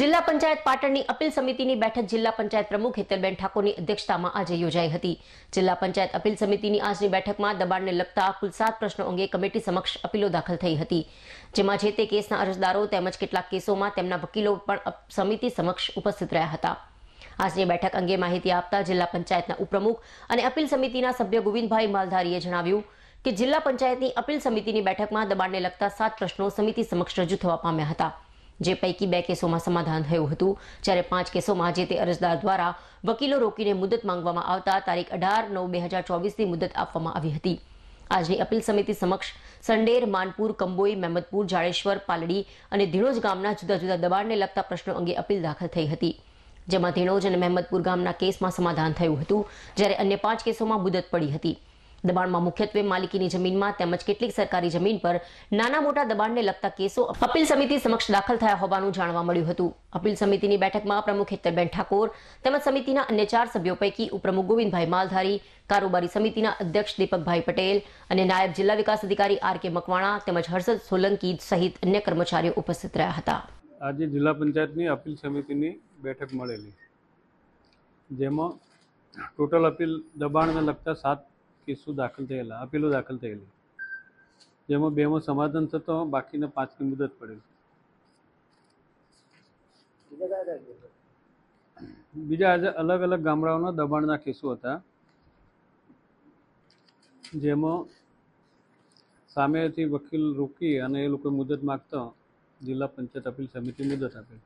જિલ્લા પંચાયત પાટણની અપીલ સમિતિની બેઠક જિલ્લા પંચાયત પ્રમુખ હેતલબેન ઠાકોરની અધ્યક્ષતામાં આજે યોજાઈ હતી જિલ્લા પંચાયત અપીલ સમિતિની આજની બેઠકમાં દબાણને લગતા કુલ સાત પ્રશ્નો અંગે કમિટી સમક્ષ અપીલો દાખલ થઈ હતી જેમાં જે તે કેસના અરજદારો તેમજ કેટલાક કેસોમાં તેમના વકીલો પણ સમિતિ સમક્ષ ઉપસ્થિત રહ્યા હતા આજની બેઠક અંગે માહિતી આપતા જિલ્લા પંચાયતના ઉપપ્રમુખ અને અપીલ સમિતિના સભ્ય ગોવિંદભાઈ માલધારીએ જણાવ્યું કે જિલ્લા પંચાયતની અપીલ સમિતિની બેઠકમાં દબાણને લગતા સાત પ્રશ્નો સમિતિ સમક્ષ રજૂ થવા પામ્યા હતા જે પૈકી બે કેસોમાં સમાધાન થયું હતું જ્યારે પાંચ કેસોમાં જે તે અરજદાર દ્વારા વકીલો રોકીને મુદત માંગવામાં આવતા તારીખ અઢાર નવ બે હજાર ચોવીસની મુદત આપવામાં આવી હતી આજની અપીલ સમિતિ સમક્ષ સંડેર માનપુર કંબોઈ મહેમદપુર જાડેશ્વર પાલડી અને ધીણોજ ગામના જુદા જુદા દબાણને લગતા પ્રશ્નો અંગે અપીલ દાખલ થઈ હતી જેમાં ધીણોજ અને મહેમદપુર ગામના કેસમાં સમાધાન થયું હતું જ્યારે અન્ય પાંચ કેસોમાં મુદત પડી હતી દબાણમાં મુખ્યત્વે માલિકીની જમીનમાં તેમજ કેટલીક સરકારી જમીન પર નાના મોટા દબાણને લગતા કેસો અપીલ સમિતિ સમક્ષ દાખલ થયા હોવાનું જાણવા મળ્યું હતું અપીલ સમિતિની બેઠકમાં પ્રમુખ હેતરબેન ઠાકોર તેમજ સમિતિના અન્ય ચાર સભ્યો પૈકી ઉપપ્રમુખ ગોવિંદભાઈ માલધારી કારોબારી સમિતિના અધ્યક્ષ દીપકભાઈ પટેલ અને નાયબ જિલ્લા વિકાસ અધિકારી આર કે મકવાણા તેમજ હર્ષદ સોલંકી સહિત અન્ય કર્મચારીઓ ઉપસ્થિત રહ્યા હતા આજે જિલ્લા પંચાયતની અપીલ સમિતિની બેઠક મળેલી જેમાં ટોટલ અપીલ દબાણને લગતા સાત કેસો દાખલ થયેલા અપીલો દાખલ થયેલી જેમાં બેમાં સમાધાન થતો બાકીના પાંચની મુદત પડેલી બીજા આજે અલગ અલગ ગામડાઓના દબાણના કેસો હતા જેમાં સામેથી વકીલ રોકી અને એ લોકો મુદત માગતા જિલ્લા પંચાયત અપીલ સમિતિ મુદત આપેલી